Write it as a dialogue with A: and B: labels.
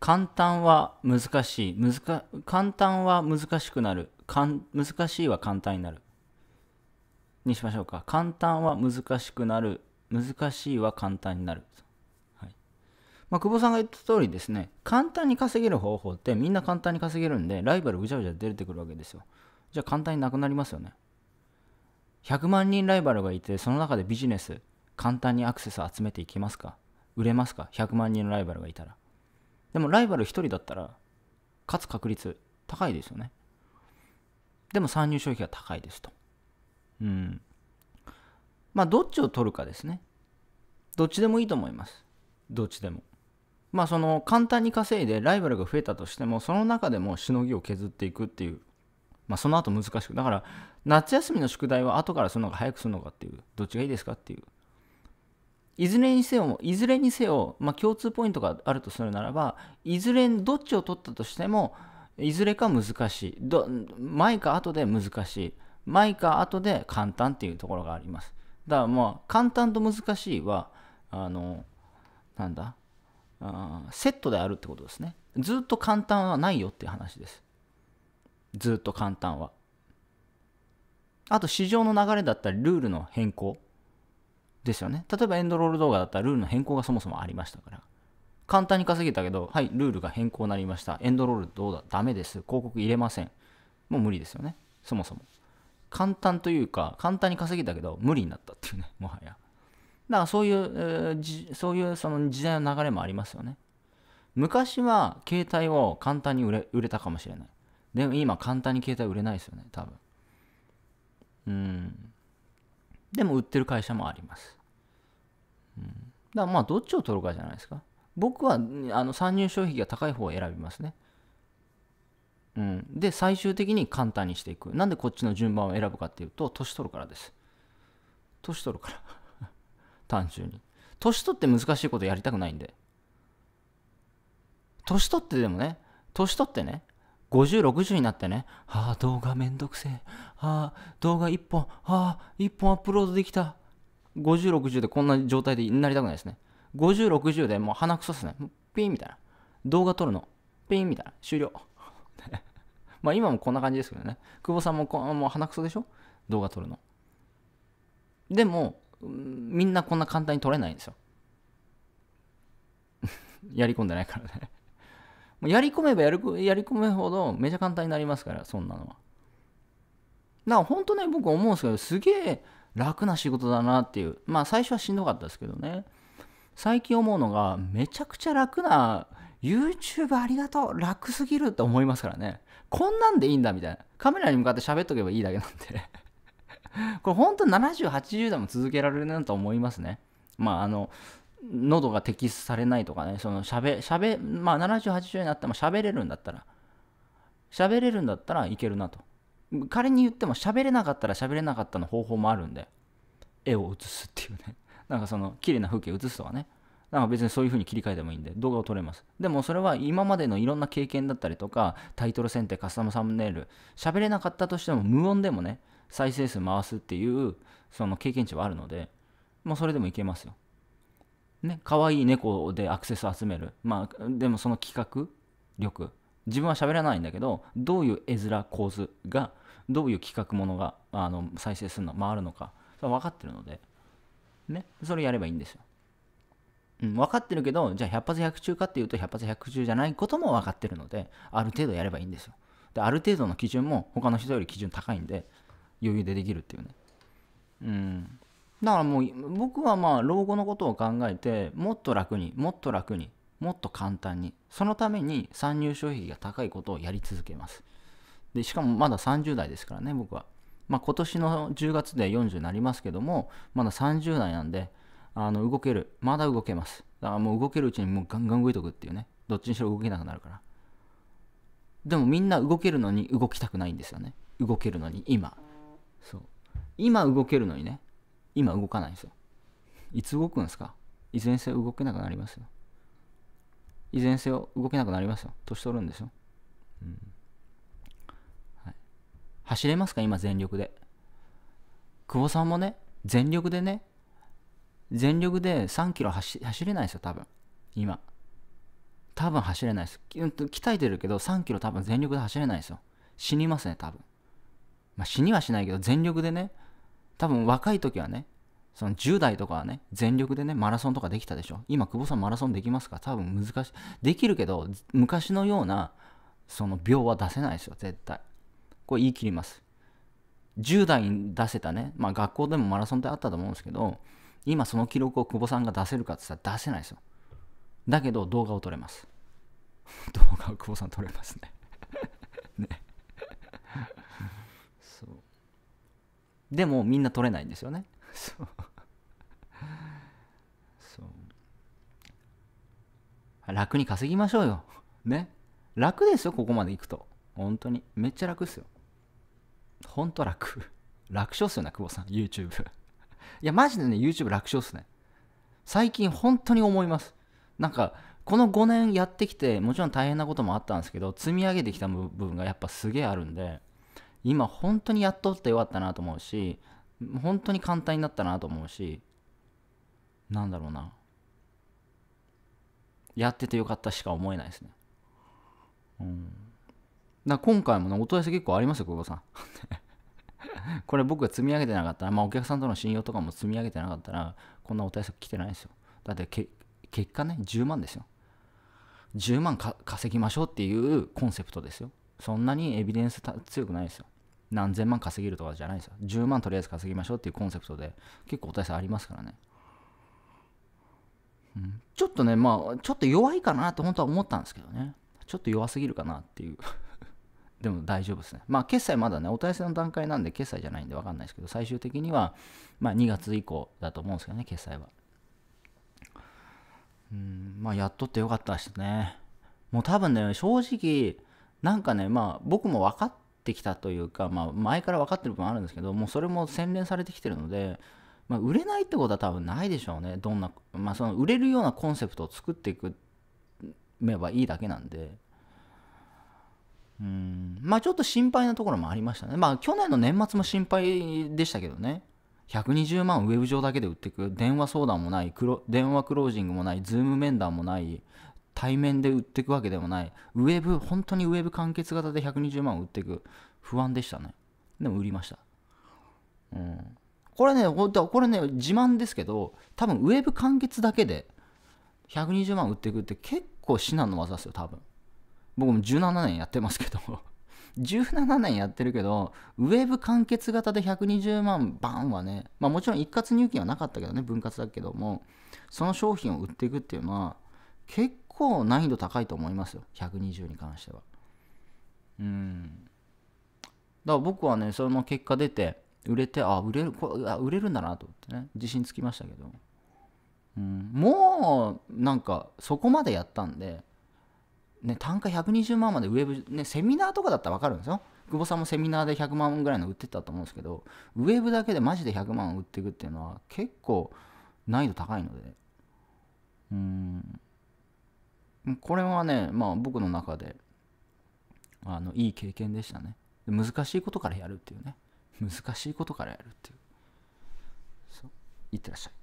A: 簡単は難しい難簡単は難しくなるかん難しいは簡単になるにしましょうか簡単は難しくなる難しいは簡単になる、はいまあ、久保さんが言った通りですね簡単に稼げる方法ってみんな簡単に稼げるんでライバルぐちゃぐちゃ出てくるわけですよじゃあ簡単になくなりますよね100万人ライバルがいてその中でビジネス簡単にアクセス集めていきますか売れますか100万人のライバルがいたらでもライバル1人だったら、勝つ確率高いですよね。でも参入消費が高いですと。うん。まあ、どっちを取るかですね。どっちでもいいと思います。どっちでも。まあ、その簡単に稼いでライバルが増えたとしても、その中でもしのぎを削っていくっていう。まあ、その後難しく。だから、夏休みの宿題は後からするのか早くするのかっていう、どっちがいいですかっていういずれにせよ、いずれにせよ、まあ、共通ポイントがあるとするならば、いずれどっちを取ったとしても、いずれか難しい。ど前か後で難しい。前か後で簡単っていうところがあります。だからまあ、簡単と難しいは、あの、なんだあ、セットであるってことですね。ずっと簡単はないよっていう話です。ずっと簡単は。あと、市場の流れだったり、ルールの変更。ですよね。例えばエンドロール動画だったらルールの変更がそもそもありましたから。簡単に稼げたけど、はい、ルールが変更になりました。エンドロールどうだダメです。広告入れません。もう無理ですよね。そもそも。簡単というか、簡単に稼げたけど、無理になったっていうね、もはや。だからそういう、えー、そういうその時代の流れもありますよね。昔は携帯を簡単に売れ売れたかもしれない。でも今簡単に携帯売れないですよね、多分。うん。でも売ってる会社もあります。だからまあ、どっちを取るかじゃないですか。僕は、あの、参入消費が高い方を選びますね。うん。で、最終的に簡単にしていく。なんでこっちの順番を選ぶかっていうと、年取るからです。年取るから 単純に。年取って難しいことやりたくないんで。年取ってでもね、年取ってね、50、60になってね、ああ、動画めんどくせえ。ああ、動画1本、ああ、1本アップロードできた。5060でこんな状態でなりたくないですね5060でもう鼻くそっすねピンみたいな動画撮るのピンみたいな終了 まあ今もこんな感じですけどね久保さんもこもう鼻くそでしょ動画撮るのでもみんなこんな簡単に撮れないんですよ やり込んでないからねやり込めばやりやり込めほどめちゃ簡単になりますからそんなのはだから本当ね僕思うんですけどすげえ楽な仕事だなっていうまあ最初はしんどかったですけどね最近思うのがめちゃくちゃ楽な YouTube ありがとう楽すぎるって思いますからねこんなんでいいんだみたいなカメラに向かって喋っとけばいいだけなんで これ本当7080代も続けられるなと思いますねまああの喉が適されないとかねそのしゃべしゃべまあ7080になっても喋れるんだったら喋れるんだったらいけるなと仮に言っても喋れなかったら喋れなかったの方法もあるんで絵を写すっていうね なんかその綺麗な風景写すとかねなんか別にそういう風に切り替えてもいいんで動画を撮れますでもそれは今までのいろんな経験だったりとかタイトル選定カスタムサムネイル喋れなかったとしても無音でもね再生数回すっていうその経験値はあるのでもうそれでもいけますよね可愛い猫でアクセス集めるまあでもその企画力自分は喋らないんだけどどういう絵面構図がどういう企画ものがあの再生するの回るのか分かってるので、ね、それやればいいんですよ、うん、分かってるけどじゃあ100発100中かっていうと100発100中じゃないことも分かってるのである程度やればいいんですよである程度の基準も他の人より基準高いんで余裕でできるっていうねうんだからもう僕はまあ老後のことを考えてもっと楽にもっと楽にもっと簡単にそのために参入消費が高いことをやり続けますでしかもまだ30代ですからね僕は、まあ、今年の10月で40になりますけどもまだ30代なんであの動けるまだ動けますだからもう動けるうちにもうガンガン動いとくっていうねどっちにしろ動けなくなるからでもみんな動けるのに動きたくないんですよね動けるのに今そう今動けるのにね今動かないんですよいつ動くんですかいずれにせよ動けなくなりますよれにせを動けなくなりますよ。年取るんですよ。うん、はい、走れますか今全力で。久保さんもね、全力でね、全力で3キロ走れないですよ、多分。今。多分走れないです。鍛えてるけど、3キロ多分全力で走れないですよ。死にますね、多分。まあ、死にはしないけど、全力でね、多分若い時はね、その10代とかはね、全力でね、マラソンとかできたでしょ。今、久保さんマラソンできますか多分難しい。できるけど、昔のような、その秒は出せないですよ、絶対。これ言い切ります。10代に出せたね、まあ学校でもマラソンってあったと思うんですけど、今その記録を久保さんが出せるかって言ったら出せないですよ。だけど動画を撮れます。動画を久保さん撮れますね ねそう。でもみんな撮れないんですよね。そう楽に稼ぎましょうよ。ね。楽ですよ、ここまで行くと。本当に。めっちゃ楽っすよ。ほんと楽。楽勝っすよね、久保さん。YouTube。いや、マジでね、YouTube 楽勝っすね。最近本当に思います。なんか、この5年やってきて、もちろん大変なこともあったんですけど、積み上げてきた部分がやっぱすげえあるんで、今本当にやっとってよかったなと思うし、本当に簡単になったなと思うし、なんだろうな。やっててよかったしか思えないですね。うん。だ今回もね、お問い合わせ結構ありますよ、久保さん。これ僕が積み上げてなかったら、まあ、お客さんとの信用とかも積み上げてなかったら、こんなお対策来てないですよ。だってけ、結果ね、10万ですよ。10万稼ぎましょうっていうコンセプトですよ。そんなにエビデンス強くないですよ。何千万稼げるとかじゃないですよ。10万とりあえず稼ぎましょうっていうコンセプトで、結構お対策ありますからね。ちょっとねまあちょっと弱いかなと本当は思ったんですけどねちょっと弱すぎるかなっていう でも大丈夫ですねまあ決済まだねお問いの段階なんで決済じゃないんで分かんないですけど最終的にはまあ2月以降だと思うんですけどね決済はうんまあやっとってよかったですねもう多分ね正直なんかねまあ僕も分かってきたというか、まあ、前から分かってる部分あるんですけどもうそれも洗練されてきてるのでまあ、売れないってことは多分ないでしょうねどんな、まあ、その売れるようなコンセプトを作っていくめばいいだけなんでうんまあちょっと心配なところもありましたねまあ去年の年末も心配でしたけどね120万ウェブ上だけで売っていく電話相談もない電話クロージングもないズーム面談もない対面で売っていくわけでもないウェブ本当にウェブ完結型で120万売っていく不安でしたねでも売りましたうんこれね、これね、自慢ですけど、多分ウェブ完結だけで120万売っていくって結構至難の技ですよ、多分。僕も17年やってますけど17 年やってるけど、ウェブ完結型で120万バンはね、まあもちろん一括入金はなかったけどね、分割だけども、その商品を売っていくっていうのは、結構難易度高いと思いますよ、120に関しては。うん。だから僕はね、その結果出て、売れてあ売れるこあ売れるんだなと思ってね自信つきましたけど、うん、もうなんかそこまでやったんで、ね、単価120万までウェブ、ね、セミナーとかだったら分かるんですよ久保さんもセミナーで100万ぐらいの売ってたと思うんですけどウェブだけでマジで100万売っていくっていうのは結構難易度高いのでうんこれはね、まあ、僕の中であのいい経験でしたね難しいことからやるっていうね難しいことからやるっていうういってらっしゃい